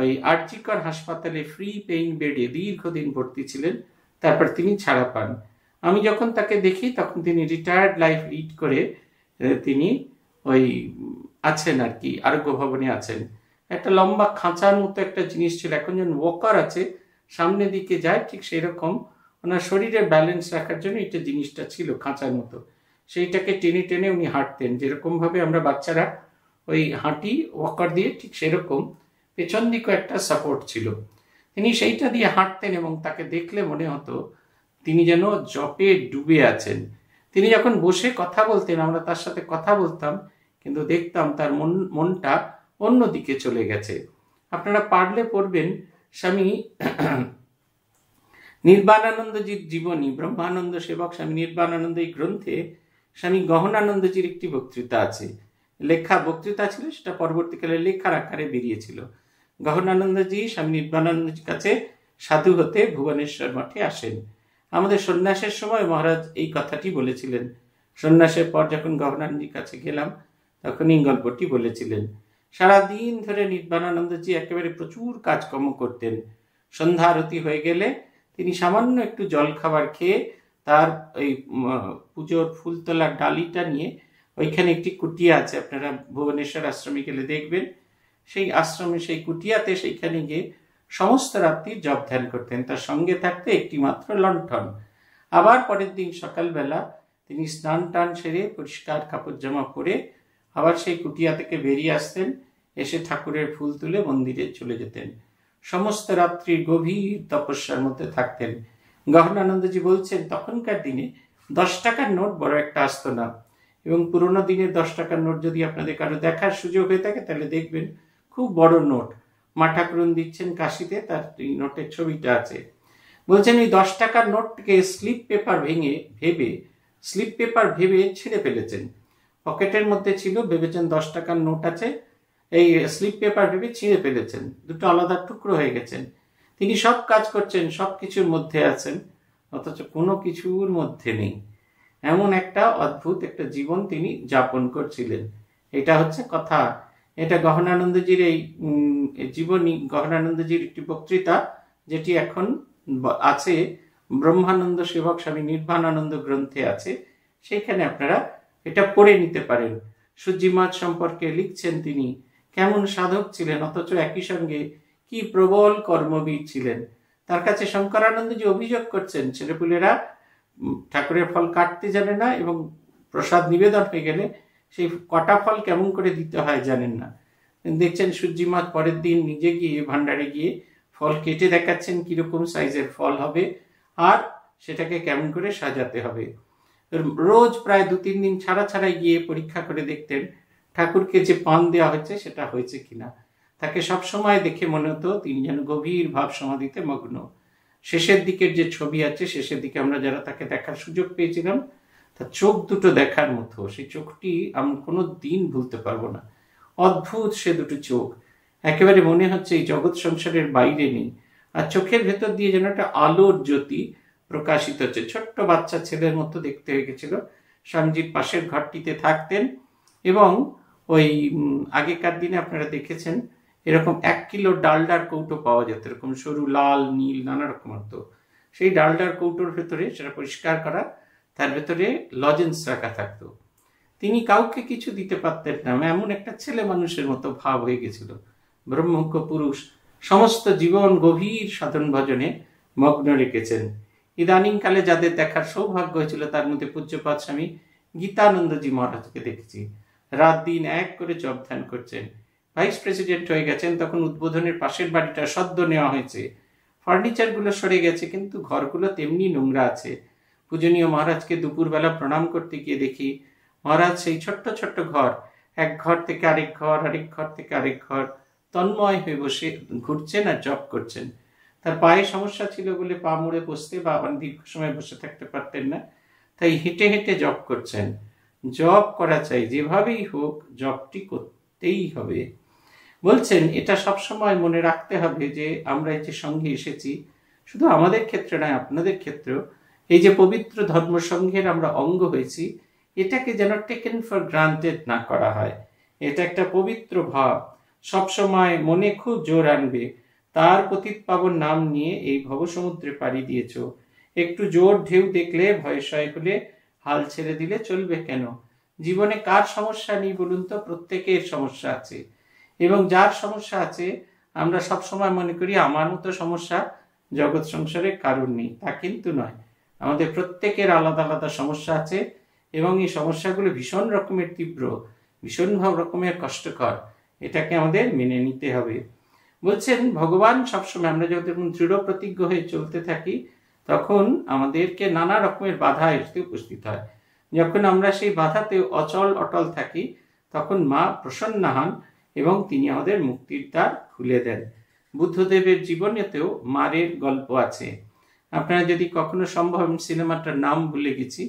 ওই আর্চিকর হাসপাতালে ফ্রি পেইং বেডে দীর্ঘদিন ভর্তি ছিলেন তারপর তিনি ছাড়া পান আমি যখন তাকে দেখি তখন তিনি রিটায়ার্ড লাইফ লিড করে তিনি ওই আছেন আর কি আরোগ্য ভবনে আছেন একটা লম্বা খাঁচার মতো একটা জিনিস ছিল এখন যেন ওয়াকার আছে সামনের দিকে যায় ঠিক সেই রকম ওনার শরীরে ব্যালেন্স রাখার জন্য এটা জিনিসটা ছিল খাঁচার মতো সেইটাকে টেনে টেনে উনি হাঁটতেন যেরকমভাবে আমরা বাচ্চারা ওই হাঁটি ওয়াকার দিয়ে ঠিক সেরকম পেছন দিকও একটা সাপোর্ট ছিল তিনি সেইটা দিয়ে হাঁটতেন এবং তাকে দেখলে মনে হতো তিনি যেন জপে ডুবে আছেন তিনি যখন বসে কথা বলতেন আমরা তার সাথে কথা বলতাম কিন্তু দেখতাম তার মন মনটা অন্যদিকে চলে গেছে আপনারা পারলে পড়বেন স্বামী নির্বাণানন্দজির জীবনী ব্রহ্মানন্দ সেবক স্বামী নির্বাণানন্দ এই গ্রন্থে স্বামী গহনানন্দজির একটি বক্তৃতা আছে লেখা বক্তৃতা ছিল সেটা পরবর্তীকালে লেখার আকারে বেরিয়েছিল গহনানন্দজি স্বামী নির্বাণানন্দজির কাছে সাধু হতে ভুবনেশ্বর মঠে আসেন আমাদের সন্ন্যাসের সময় মহারাজ এই কথাটি বলেছিলেন সন্ন্যাসের পর যখন গহনানন্দজির কাছে গেলাম তখন এই গল্পটি বলেছিলেন সারাদিন ধরে নির্বাণানন্দজি একেবারে প্রচুর কাজকর্ম করতেন সন্ধ্যা আরতি হয়ে গেলে তিনি সামান্য একটু জল খাবার খেয়ে তার ওই পুজোর ফুলতলার ডালিটা নিয়ে ওইখানে একটি কুটিয়া আছে আপনারা ভুবনেশ্বর আশ্রমে গেলে দেখবেন সেই আশ্রমে সেই কুটিয়াতে সেইখানে গিয়ে সমস্ত রাত্রি জব ধ্যান করতেন তার সঙ্গে থাকতে একটি মাত্র লণ্ঠন আবার পরের দিন সকালবেলা তিনি স্নান টান সেরে পরিষ্কার কাপড় জামা পরে আবার সেই কুটিয়া থেকে বেরিয়ে আসতেন এসে ঠাকুরের ফুল তুলে মন্দিরে চলে যেতেন সমস্ত রাত্রি গভীর তপস্যার মধ্যে থাকতেন গহনানন্দজি বলছেন তখনকার দিনে দশ টাকার নোট বড় একটা আসতো না এবং পুরোনো দিনের দশ টাকার নোট যদি আপনাদের কারো দেখার সুযোগ হয়ে থাকে তাহলে দেখবেন খুব বড় নোট ঠাকুরন দিচ্ছেন কাশিতে তার এই নোটের ছবিটা আছে বলছেন এই দশ টাকার নোটকে স্লিপ পেপার ভেঙে ভেবে স্লিপ পেপার ভেবে ছিঁড়ে ফেলেছেন পকেটের মধ্যে ছিল ভেবেছেন দশ টাকার নোট আছে এই স্লিপ পেপার ভেবে ছিঁড়ে ফেলেছেন দুটো আলাদা টুকরো হয়ে গেছেন তিনি সব কাজ করছেন সব কিছুর মধ্যে আছেন অথচ কোনো কিছুর মধ্যে নেই এমন একটা অদ্ভুত একটা জীবন তিনি যাপন করছিলেন এটা হচ্ছে কথা এটা গহনানন্দজির এই জীবনী গহনানন্দজির একটি বক্তৃতা যেটি এখন আছে ব্রহ্মানন্দ সেবক স্বামী নির্বাণানন্দ গ্রন্থে আছে সেখানে আপনারা এটা পড়ে নিতে পারেন সূর্যিমাজ সম্পর্কে লিখছেন তিনি কেমন সাধক ছিলেন অথচ একই সঙ্গে কি প্রবল কর্মবীর ছিলেন তার কাছে যে অভিযোগ করছেন ছেলেপুলেরা ঠাকুরের ফল কাটতে জানে না এবং প্রসাদ নিবেদন হয়ে গেলে সেই কটা ফল কেমন করে দিতে হয় জানেন না দেখছেন সূর্যিমাত পরের দিন নিজে গিয়ে ভান্ডারে গিয়ে ফল কেটে দেখাচ্ছেন কীরকম সাইজের ফল হবে আর সেটাকে কেমন করে সাজাতে হবে রোজ প্রায় দু তিন দিন ছাড়া ছাড়াই গিয়ে পরীক্ষা করে দেখতেন ঠাকুরকে যে পান দেওয়া হচ্ছে সেটা হয়েছে কিনা তাকে সবসময় দেখে মনে হতো তিনি যেন গভীর ভাব সমাধিতে মগ্ন শেষের দিকের যে ছবি আছে শেষের দিকে আমরা যারা তাকে দেখার সুযোগ পেয়েছিলাম তার চোখ দুটো দেখার মতো সেই চোখটি আমরা কোনো দিন ভুলতে পারবো না অদ্ভুত সে দুটো চোখ একেবারে মনে হচ্ছে এই জগৎ সংসারের বাইরে নেই আর চোখের ভেতর দিয়ে যেন একটা আলোর জ্যোতি প্রকাশিত হচ্ছে ছোট্ট বাচ্চা ছেলের মতো দেখতে হয়ে গেছিল স্বামীজির পাশের ঘরটিতে থাকতেন এবং ওই আগেকার দিনে আপনারা দেখেছেন এরকম এক কিলো ডালডার কৌটো পাওয়া যেত এরকম সরু লাল নীল নানা রকম হতো সেই ডালডার কৌটোর ভেতরে সেটা পরিষ্কার করা তার ভেতরে লজেন্স রাখা থাকতো তিনি কাউকে কিছু দিতে পারতেন না এমন একটা ছেলে মানুষের মতো ভাব হয়ে গেছিল ব্রহ্মজ্ঞ পুরুষ সমস্ত জীবন গভীর সাধন ভজনে মগ্ন রেখেছেন ইদানিংকালে যাদের দেখার সৌভাগ্য হয়েছিল তার মধ্যে পূজ্যপাত স্বামী গীতানন্দজি মহারাজকে দেখেছি রাত দিন এক করে ধ্যান করছেন ভাইস প্রেসিডেন্ট হয়ে গেছেন তখন উদ্বোধনের পাশের বাড়িটা সদ্য নেওয়া হয়েছে ফার্নিচারগুলো সরে গেছে কিন্তু ঘরগুলো তেমনি নোংরা আছে পূজনীয় মহারাজকে দুপুরবেলা প্রণাম করতে গিয়ে দেখি মহারাজ সেই ছোট্ট ছোট্ট ঘর এক ঘর থেকে আরেক ঘর আরেক ঘর থেকে আরেক ঘর তন্ময় হয়ে বসে ঘুরছেন আর জব করছেন তার পায়ে সমস্যা ছিল বলে পা মুড়ে বসতে বা দীর্ঘ সময় বসে থাকতে পারতেন না তাই হেঁটে হেঁটে জব করছেন জব করা চাই যেভাবেই হোক জবটি করতেই হবে বলছেন এটা সবসময় মনে রাখতে হবে যে আমরা যে সঙ্গে এসেছি শুধু আমাদের ক্ষেত্রে নয় আপনাদের ক্ষেত্রেও এই যে পবিত্র সঙ্ঘের আমরা অঙ্গ হয়েছি এটাকে যেন টেকেন ফর গ্রান্টেড না করা হয় এটা একটা পবিত্র ভাব সবসময় মনে খুব জোর আনবে তার পতিত পাবন নাম নিয়ে এই ভবসমুদ্রে পাড়ি দিয়েছ একটু জোর ঢেউ দেখলে ভয় সয় হলে হাল ছেড়ে দিলে চলবে কেন জীবনে কার সমস্যা নেই বলুন তো প্রত্যেকের সমস্যা আছে এবং যার সমস্যা আছে আমরা সব সময় মনে করি আমার মতো সমস্যা জগৎ সংসারে কারণ নেই তা কিন্তু নয় আমাদের প্রত্যেকের আলাদা আলাদা সমস্যা আছে এবং এই সমস্যাগুলো ভীষণ রকমের তীব্র ভীষণ রকমের কষ্টকর এটাকে আমাদের মেনে নিতে হবে বলছেন ভগবান সবসময় আমরা যখন দৃঢ় প্রতিজ্ঞ হয়ে চলতে থাকি তখন আমাদেরকে নানা রকমের বাধা এসে উপস্থিত হয় যখন আমরা সেই বাধাতে অচল অটল থাকি তখন মা প্রসন্ন হন এবং তিনি আমাদের মুক্তির দ্বার খুলে দেন বুদ্ধদেবের জীবনেতেও মারের গল্প আছে আপনারা যদি কখনো সম্ভব সিনেমাটার নাম ভুলে গেছি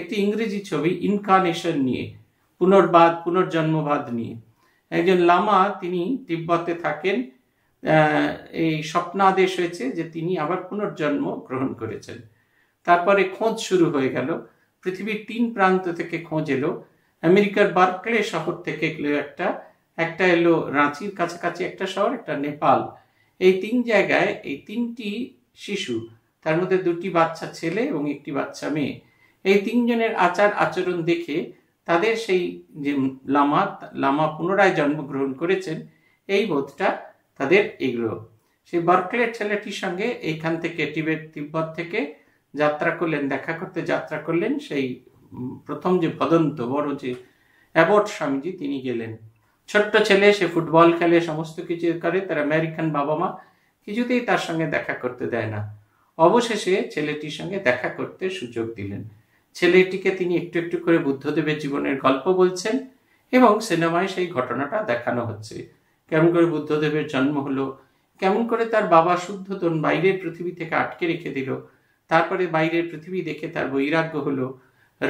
একটি ইংরেজি ছবি ইনকার্নেশন নিয়ে পুনর্বাদ পুনর্জন্মবাদ নিয়ে একজন লামা তিনি তিব্বতে থাকেন এই স্বপ্নাদেশ হয়েছে যে তিনি আবার পুনর্জন্ম গ্রহণ করেছেন তারপরে খোঁজ শুরু হয়ে গেল পৃথিবীর তিন প্রান্ত থেকে খোঁজ এলো আমেরিকার বার্কলে শহর থেকে একটা একটা এলো রাঁচির কাছাকাছি একটা শহর একটা নেপাল এই তিন জায়গায় এই তিনটি শিশু তার মধ্যে দুটি বাচ্চা ছেলে এবং একটি বাচ্চা মেয়ে এই তিনজনের আচার আচরণ দেখে তাদের সেই যে লামা লামা পুনরায় জন্মগ্রহণ করেছেন এই বোধটা তাদের এগুলো সেই বার্কলের ছেলেটির সঙ্গে এইখান থেকে টিবেট তিব্বত থেকে যাত্রা করলেন দেখা করতে যাত্রা করলেন সেই প্রথম যে ভদন্ত বড় যে অ্যাবট স্বামীজি তিনি গেলেন ছোট্ট ছেলে সে ফুটবল খেলে সমস্ত কিছু করে তার আমেরিকান বাবা মা কিছুতেই তার সঙ্গে দেখা করতে দেয় না অবশেষে ছেলেটির সঙ্গে দেখা করতে সুযোগ দিলেন ছেলেটিকে তিনি একটু একটু করে বুদ্ধদেবের জীবনের গল্প বলছেন এবং সিনেমায় সেই ঘটনাটা দেখানো হচ্ছে কেমন করে বুদ্ধদেবের জন্ম হলো কেমন করে তার বাবা শুদ্ধতন বাইরের পৃথিবী থেকে আটকে রেখে দিল তারপরে বাইরের পৃথিবী দেখে তার বৈরাগ্য হলো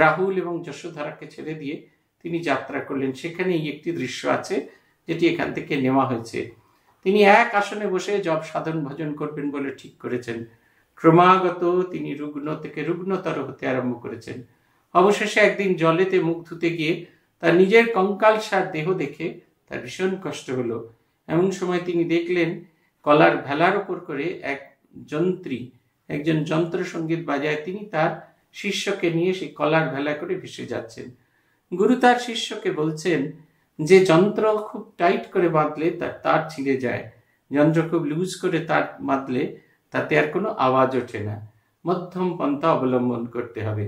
রাহুল এবং যশোধারাকে ছেড়ে দিয়ে তিনি যাত্রা করলেন সেখানেই একটি দৃশ্য আছে যেটি এখান থেকে নেওয়া হয়েছে তিনি এক আসনে বসে জব সাধন ভজন করবেন বলে ঠিক করেছেন ক্রমাগত তিনি রুগ্ন থেকে রুগ্নতর হতে আরম্ভ করেছেন অবশেষে একদিন জলেতে মুখ ধুতে গিয়ে তার নিজের কঙ্কালসার দেহ দেখে তার ভীষণ কষ্ট হলো এমন সময় তিনি দেখলেন কলার ভেলার ওপর করে এক যন্ত্রী একজন যন্ত্রসঙ্গীত বাজায় তিনি তার শিষ্যকে নিয়ে সেই কলার ভেলা করে ভেসে যাচ্ছেন গুরু তার শিষ্যকে বলছেন যে যন্ত্র খুব টাইট করে বাঁধলে তার তার ছিঁড়ে যায় যন্ত্র খুব লুজ করে তার বাঁধলে তাতে আর কোনো আওয়াজ ওঠে না মধ্যম পন্থা অবলম্বন করতে হবে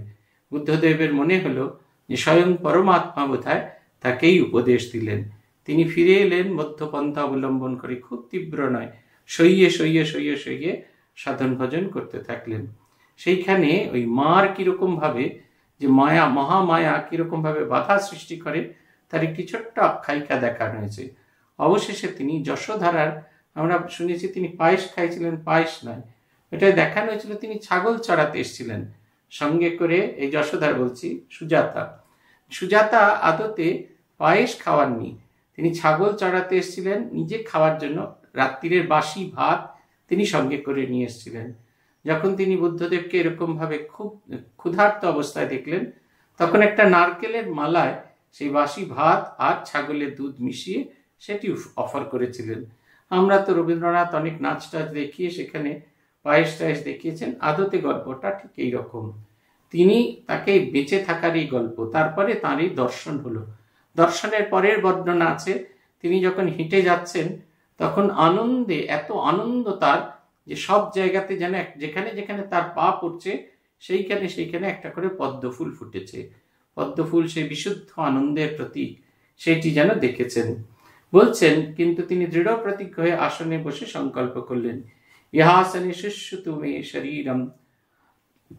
বুদ্ধদেবের মনে হলো যে স্বয়ং পরমাত্মা বোধহয় তাকেই উপদেশ দিলেন তিনি ফিরে এলেন মধ্য পন্থা অবলম্বন করে খুব তীব্র নয় সইয়ে সইয়ে সইয়ে সইয়ে সাধন ভজন করতে থাকলেন সেইখানে ওই মার কীরকমভাবে ভাবে যে মায়া মহামায়া কীরকমভাবে বাধা সৃষ্টি করে তার একটি ছোট্ট আখ্যায়িকা দেখানো হয়েছে অবশেষে তিনি যশোধারার আমরা শুনেছি তিনি পায়েস খাইছিলেন পায়েস নয় এটা দেখানো হয়েছিল তিনি ছাগল চড়াতে এসেছিলেন সঙ্গে করে এই যশোধার বলছি সুজাতা সুজাতা আদতে পায়েস খাওয়াননি তিনি ছাগল চড়াতে এসেছিলেন নিজে খাওয়ার জন্য রাত্রিরের বাসি ভাত তিনি সঙ্গে করে নিয়ে এসেছিলেন যখন তিনি বুদ্ধদেবকে এরকমভাবে খুব ক্ষুধার্ত অবস্থায় দেখলেন তখন একটা নারকেলের মালায় সেই বাসি ভাত আর ছাগলের দুধ মিশিয়ে সেটি অফার করেছিলেন আমরা তো রবীন্দ্রনাথ অনেক নাচ টাচ দেখিয়ে সেখানে পায়েস টায়েস দেখিয়েছেন আদতে গল্পটা ঠিক এই রকম তিনি তাকে বেঁচে থাকার এই গল্প তারপরে তাঁরই দর্শন হলো দর্শনের পরের বর্ণনা আছে তিনি যখন হেঁটে যাচ্ছেন তখন আনন্দে এত আনন্দ তার যে সব জায়গাতে যেন যেখানে যেখানে তার পা পড়ছে সেইখানে সেইখানে একটা করে পদ্ম ফুল ফুটেছে পদ্ম ফুল সেই বিশুদ্ধ আনন্দের প্রতীক সেটি যেন দেখেছেন বলছেন কিন্তু তিনি দৃঢ় প্রতিজ্ঞ হয়ে আসনে বসে সংকল্প করলেন ইহাসনে শিষ্য তুমি শরীরম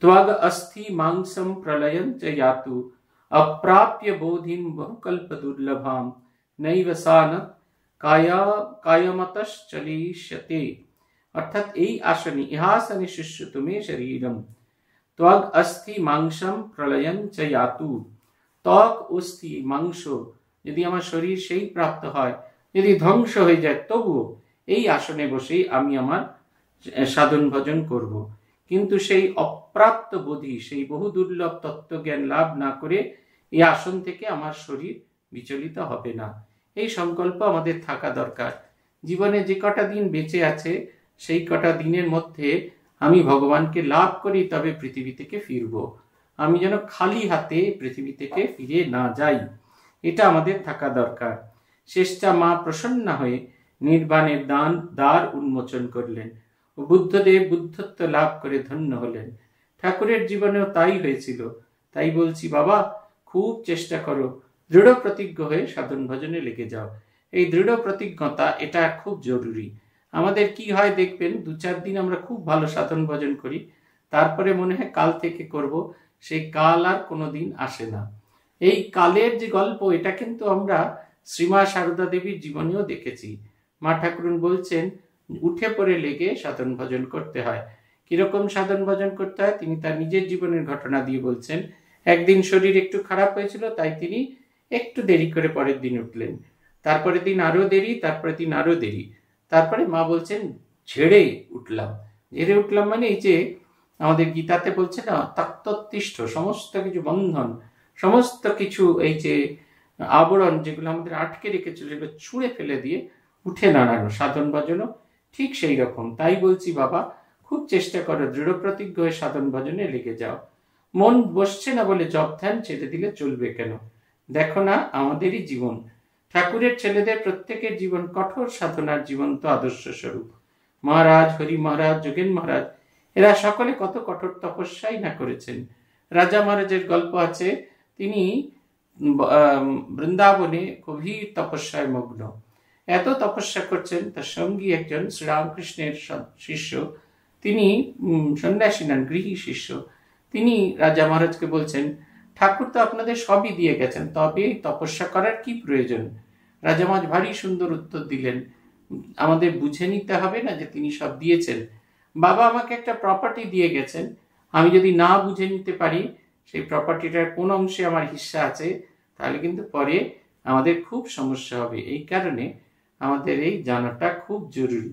ত্বাগ অস্থি মাংসম প্রলয়ন চাতু অপ্রাপ্য বোধিম বহুকল্প দুর্লভাম নৈব সান न काया অর্থাৎ এই আসনি ইহাসনি শিষ্যতু মে শরীরম ত্বক অস্থি মাংসম প্রলয়ন চ ইয়াতু ত্বক অস্থি মাংস যদি আমার শরীর সেই প্রাপ্ত হয় যদি ধ্বংস হয়ে যায় তবুও এই আসনে বসেই আমি আমার সাধন ভজন করব। কিন্তু সেই অপ্রাপ্ত বোধি সেই বহু দুর্লভ তত্ত্বজ্ঞান লাভ না করে এই আসন থেকে আমার শরীর বিচলিত হবে না এই সংকল্প আমাদের থাকা দরকার জীবনে যে কটা দিন বেঁচে আছে সেই কটা দিনের মধ্যে আমি ভগবানকে লাভ করি তবে পৃথিবী থেকে ফিরব আমি যেন খালি হাতে পৃথিবী থেকে ফিরে না যাই এটা আমাদের থাকা দরকার শেষটা মা প্রসন্ন হয়ে নির্বাণের দান দ্বার উন্মোচন করলেন বুদ্ধদেব বুদ্ধত্ব লাভ করে ধন্য হলেন ঠাকুরের জীবনেও তাই হয়েছিল তাই বলছি বাবা খুব চেষ্টা করো দৃঢ় প্রতিজ্ঞ হয়ে সাধন ভজনে লেগে যাও এই দৃঢ় প্রতিজ্ঞতা এটা খুব জরুরি আমাদের কি হয় দেখবেন দু চার দিন আমরা খুব ভালো সাধন ভজন করি তারপরে মনে হয় কাল থেকে করব সেই কাল আর কোনো দিন আসে না এই কালের যে গল্প এটা কিন্তু আমরা শ্রীমা সারদা দেবীর জীবনেও দেখেছি মা ঠাকুরুন বলছেন উঠে পড়ে লেগে সাধন ভজন করতে হয় কিরকম সাধন ভজন করতে হয় তিনি তার নিজের জীবনের ঘটনা দিয়ে বলছেন একদিন শরীর একটু খারাপ হয়েছিল তাই তিনি একটু দেরি করে পরের দিন উঠলেন তারপরের দিন আরও দেরি তারপরে দিন আরও দেরি তারপরে মা বলছেন ঝেড়ে উঠলাম ঝেড়ে উঠলাম মানে এই যে আমাদের গীতাতে বলছে না তাক্তিষ্ঠ সমস্ত কিছু বন্ধন সমস্ত কিছু এই যে আবরণ যেগুলো আমাদের আটকে রেখেছিল সেগুলো ছুঁড়ে ফেলে দিয়ে উঠে দাঁড়ানো সাধন ভজনও ঠিক সেই রকম তাই বলছি বাবা খুব চেষ্টা করো দৃঢ় প্রতিজ্ঞ হয়ে সাধন ভজনে লেগে যাও মন বসছে না বলে জব ধ্যান ছেড়ে দিলে চলবে কেন দেখো না আমাদেরই জীবন ঠাকুরের ছেলেদের প্রত্যেকের জীবন কঠোর সাধনার জীবন্ত আদর্শ স্বরূপ মহারাজ হরি মহারাজ যোগেন মহারাজ এরা সকলে কত কঠোর তপস্যাই না করেছেন রাজা মহারাজের গল্প আছে তিনি বৃন্দাবনে গভীর তপস্যায় মগ্ন এত তপস্যা করছেন তার সঙ্গী একজন শ্রীরামকৃষ্ণের শিষ্য তিনি সন্ন্যাসী নান গৃহী শিষ্য তিনি রাজা মহারাজকে বলছেন ঠাকুর তো আপনাদের সবই দিয়ে গেছেন তবে তপস্যা করার কি প্রয়োজন রাজামাজ ভারী সুন্দর উত্তর দিলেন আমাদের বুঝে নিতে হবে না যে তিনি সব দিয়েছেন বাবা আমাকে একটা প্রপার্টি দিয়ে গেছেন আমি যদি না বুঝে নিতে পারি সেই প্রপার্টিটার কোন অংশে আমার হিস্সা আছে তাহলে কিন্তু পরে আমাদের খুব সমস্যা হবে এই কারণে আমাদের এই জানাটা খুব জরুরি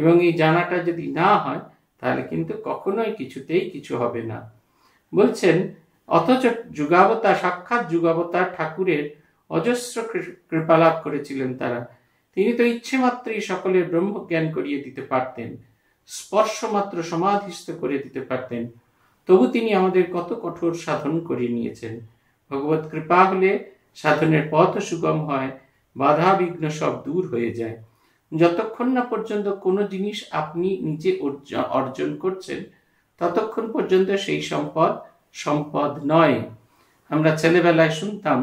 এবং এই জানাটা যদি না হয় তাহলে কিন্তু কখনোই কিছুতেই কিছু হবে না বলছেন অথচ যুগাবতা সাক্ষাৎ যুগাবতার ঠাকুরের অজস্র কৃপালাভ করেছিলেন তারা তিনি তো ইচ্ছে মাত্রই সকলের ব্রহ্মজ্ঞান করিয়ে দিতে পারতেন স্পর্শ মাত্র সমাধিস্থ করে দিতে পারতেন তবু তিনি আমাদের কত কঠোর সাধন করিয়ে নিয়েছেন ভগবত কৃপা হলে সাধনের পথ সুগম হয় বাধা বিঘ্ন সব দূর হয়ে যায় যতক্ষণ না পর্যন্ত কোনো জিনিস আপনি নিজে অর্জন করছেন ততক্ষণ পর্যন্ত সেই সম্পদ সম্পদ নয় আমরা ছেলেবেলায় শুনতাম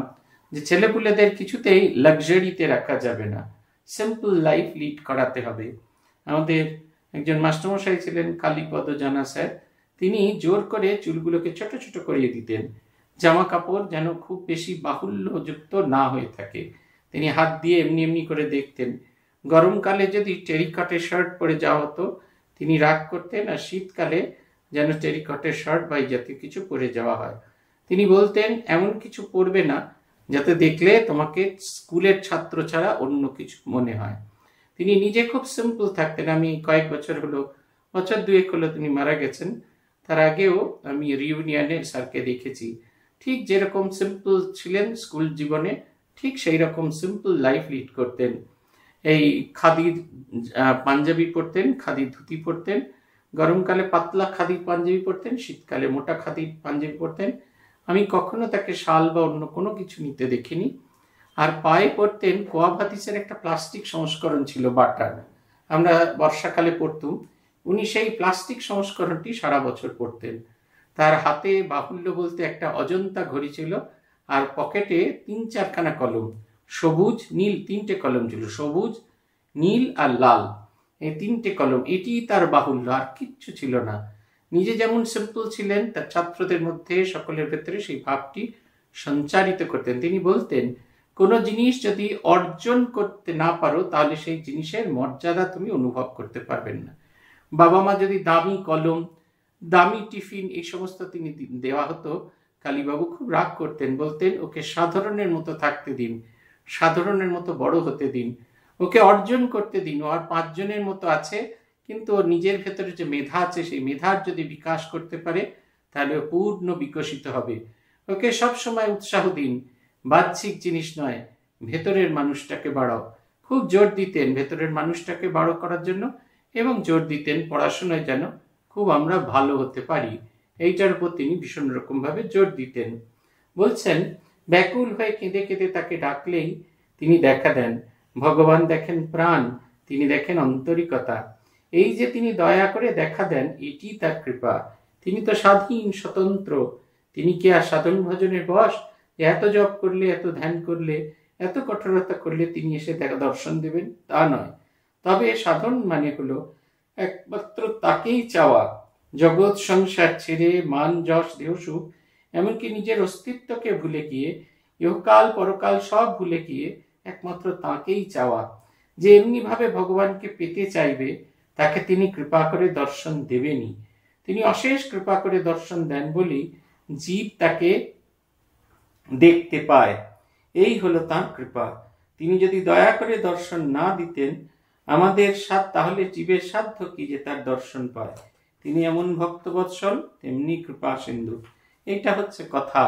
যে ছেলেপুলেদের কিছুতেই লাক্সারিতে রাখা যাবে না সিম্পল লাইফ লিড করাতে হবে আমাদের একজন মাস্টারমশাই ছিলেন কালীপদ জানা স্যার তিনি জোর করে চুলগুলোকে ছোট ছোট করিয়ে দিতেন জামা কাপড় যেন খুব বেশি বাহুল্যযুক্ত না হয়ে থাকে তিনি হাত দিয়ে এমনি এমনি করে দেখতেন গরমকালে যদি টেরিকটের শার্ট পরে যাওয়া হতো তিনি রাগ করতেন আর শীতকালে যেন টেরিকটের শার্ট বা জাতীয় কিছু পরে যাওয়া হয় তিনি বলতেন এমন কিছু পরবে না যাতে দেখলে তোমাকে স্কুলের ছাত্র ছাড়া অন্য কিছু মনে হয় তিনি নিজে খুব সিম্পল থাকতেন আমি কয়েক বছর হলো বছর দুয়েক হলো তিনি মারা গেছেন তার আগেও আমি রিউনিয়নের স্যারকে দেখেছি ঠিক যেরকম সিম্পল ছিলেন স্কুল জীবনে ঠিক সেই রকম সিম্পল লাইফ লিড করতেন এই খাদি পাঞ্জাবি পরতেন খাদি ধুতি পরতেন গরমকালে পাতলা খাদি পাঞ্জাবি পরতেন শীতকালে মোটা খাদি পাঞ্জাবি পরতেন আমি কখনো তাকে শাল বা অন্য কোনো কিছু নিতে দেখিনি আর পায়ে পড়তেন কোয়া একটা প্লাস্টিক সংস্করণ ছিল বাটার আমরা বর্ষাকালে পড়তুম উনি সেই প্লাস্টিক সংস্করণটি সারা বছর পড়তেন তার হাতে বাহুল্য বলতে একটা অজন্তা ঘড়ি ছিল আর পকেটে তিন চারখানা কলম সবুজ নীল তিনটে কলম ছিল সবুজ নীল আর লাল এই তিনটে কলম এটি তার বাহুল্য আর কিচ্ছু ছিল না নিজে যেমন সিম্পল ছিলেন তার ছাত্রদের মধ্যে সকলের ভেতরে সেই ভাবটি সঞ্চারিত করতেন তিনি বলতেন কোনো জিনিস যদি অর্জন করতে না পারো তাহলে সেই জিনিসের মর্যাদা তুমি অনুভব করতে পারবেন না বাবা মা যদি দামি কলম দামি টিফিন এই সমস্ত তিনি দেওয়া হতো কালীবাবু খুব রাগ করতেন বলতেন ওকে সাধারণের মতো থাকতে দিন সাধারণের মতো বড় হতে দিন ওকে অর্জন করতে দিন ও আর পাঁচজনের মতো আছে কিন্তু ওর নিজের ভেতরে যে মেধা আছে সেই মেধার যদি বিকাশ করতে পারে তাহলে পূর্ণ বিকশিত হবে ওকে সব সময় উৎসাহ দিন বাহ্যিক জিনিস নয় ভেতরের মানুষটাকে বাড়াও খুব জোর দিতেন ভেতরের মানুষটাকে বড় করার জন্য এবং জোর দিতেন পড়াশোনায় যেন খুব আমরা ভালো হতে পারি এইটার উপর তিনি ভীষণ রকমভাবে জোর দিতেন বলছেন ব্যাকুল হয়ে কেঁদে কেঁদে তাকে ডাকলেই তিনি দেখা দেন ভগবান দেখেন প্রাণ তিনি দেখেন আন্তরিকতা এই যে তিনি দয়া করে দেখা দেন এটি তার কৃপা তিনি তো স্বাধীন স্বতন্ত্র তিনি কি আর সাধন ভজনের বস যে এত জপ করলে এত ধ্যান করলে এত কঠোরতা করলে তিনি এসে দেখা দর্শন দেবেন তা নয় তবে সাধন মানে হলো একমাত্র তাকেই চাওয়া জগৎ সংসার ছেড়ে মান যশ দেহসুখ এমনকি নিজের অস্তিত্বকে ভুলে গিয়ে ইহকাল পরকাল সব ভুলে গিয়ে একমাত্র তাকেই চাওয়া যে এমনিভাবে ভগবানকে পেতে চাইবে তাকে তিনি কৃপা করে দর্শন দেবেনি তিনি অশেষ কৃপা করে দর্শন দেন বলি জীব তাকে দেখতে পায় এই হলো তার কৃপা তিনি যদি দয়া করে দর্শন না দিতেন আমাদের সাত তাহলে জীবের সাধ্য কি যে তার দর্শন পায় তিনি এমন ভক্তবৎসল তেমনি কৃপা সিন্ধু এইটা হচ্ছে কথা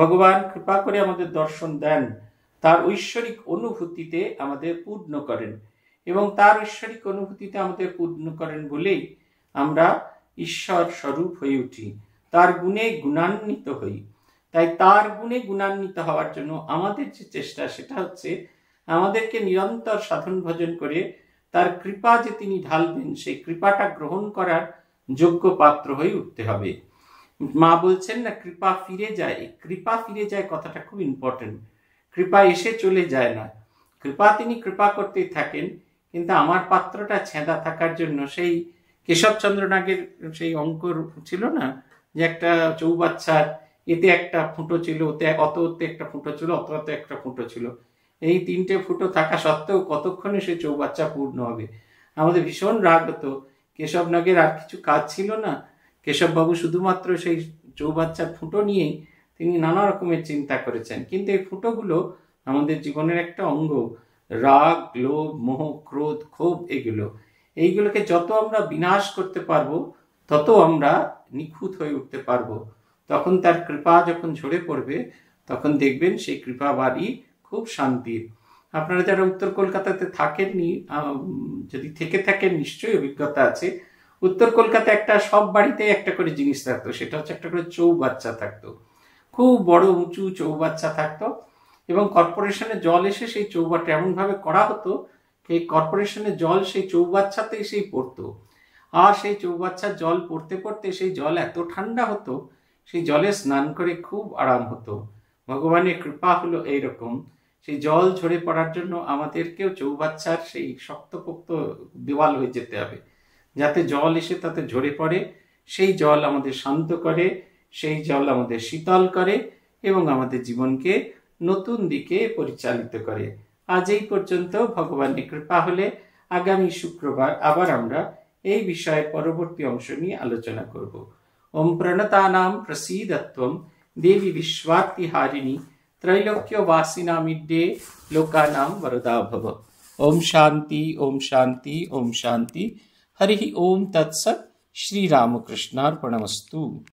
ভগবান কৃপা করে আমাদের দর্শন দেন তার ঐশ্বরিক অনুভূতিতে আমাদের পূর্ণ করেন এবং তার ঐশ্বরিক অনুভূতিতে আমাদের পূর্ণ করেন বলেই আমরা ঈশ্বর স্বরূপ হয়ে উঠি তার গুণে গুণান্বিত হই তাই তার গুণে গুণান্বিত হওয়ার জন্য আমাদের যে চেষ্টা সেটা হচ্ছে আমাদেরকে নিরন্তর সাধন ভজন করে তার কৃপা যে তিনি ঢালবেন সেই কৃপাটা গ্রহণ করার যোগ্য পাত্র হয়ে উঠতে হবে মা বলছেন না কৃপা ফিরে যায় কৃপা ফিরে যায় কথাটা খুব ইম্পর্টেন্ট কৃপা এসে চলে যায় না কৃপা তিনি কৃপা করতেই থাকেন কিন্তু আমার পাত্রটা ছেঁদা থাকার জন্য সেই কেশবচন্দ্র নাগের সেই অঙ্ক ছিল না যে একটা চৌবাচ্চার এতে একটা ফুটো ছিল ওতে অত ওতে একটা ফুটো ছিল অত অত একটা ফুটো ছিল এই তিনটে ফুটো থাকা সত্ত্বেও কতক্ষণে সে চৌবাচ্চা পূর্ণ হবে আমাদের ভীষণ রাগ হতো কেশবনাগের আর কিছু কাজ ছিল না কেশববাবু শুধুমাত্র সেই চৌবাচ্চার ফুটো নিয়েই তিনি নানা রকমের চিন্তা করেছেন কিন্তু এই ফুটোগুলো আমাদের জীবনের একটা অঙ্গ রাগ লোভ মোহ ক্রোধ ক্ষোভ এগুলো এইগুলোকে যত আমরা বিনাশ করতে পারবো তত আমরা নিখুঁত হয়ে উঠতে পারবো তখন তার কৃপা যখন ঝরে পড়বে তখন দেখবেন সেই কৃপা বাড়ি খুব শান্তির আপনারা যারা উত্তর কলকাতাতে থাকেননি যদি থেকে থাকেন নিশ্চয়ই অভিজ্ঞতা আছে উত্তর কলকাতা একটা সব বাড়িতে একটা করে জিনিস থাকতো সেটা হচ্ছে একটা করে চৌবাচ্চা থাকতো খুব বড় উঁচু চৌবাচ্চা থাকতো এবং কর্পোরেশনে জল এসে সেই চৌবাচ্চা এমনভাবে করা হতো সেই কর্পোরেশনের জল সেই চৌবাচ্চাতেই সেই পড়তো আর সেই চৌবাচ্চার জল পড়তে পড়তে সেই জল এত ঠান্ডা হতো সেই জলে স্নান করে খুব আরাম হতো ভগবানের কৃপা হলো এইরকম সেই জল ঝরে পড়ার জন্য আমাদেরকেও চৌবাচ্চার সেই শক্তপোক্ত দেওয়াল হয়ে যেতে হবে যাতে জল এসে তাতে ঝরে পড়ে সেই জল আমাদের শান্ত করে সেই জল আমাদের শীতল করে এবং আমাদের জীবনকে নতুন দিকে পরিচালিত করে আজ এই পর্যন্ত ভগবানের কৃপা হলে আগামী শুক্রবার আবার আমরা এই বিষয়ে পরবর্তী অংশ নিয়ে আলোচনা করব ওম প্রণতানাম প্রসীদত্বম দেবী বিশ্বার্তিহারিণী ত্রৈলোক্য বাসিনামিড্যে লোকানাম বরদা ভব ওম শান্তি ওম শান্তি ওম শান্তি হরি ওম তৎসৎ শ্রীরামকৃষ্ণার্পণমস্তু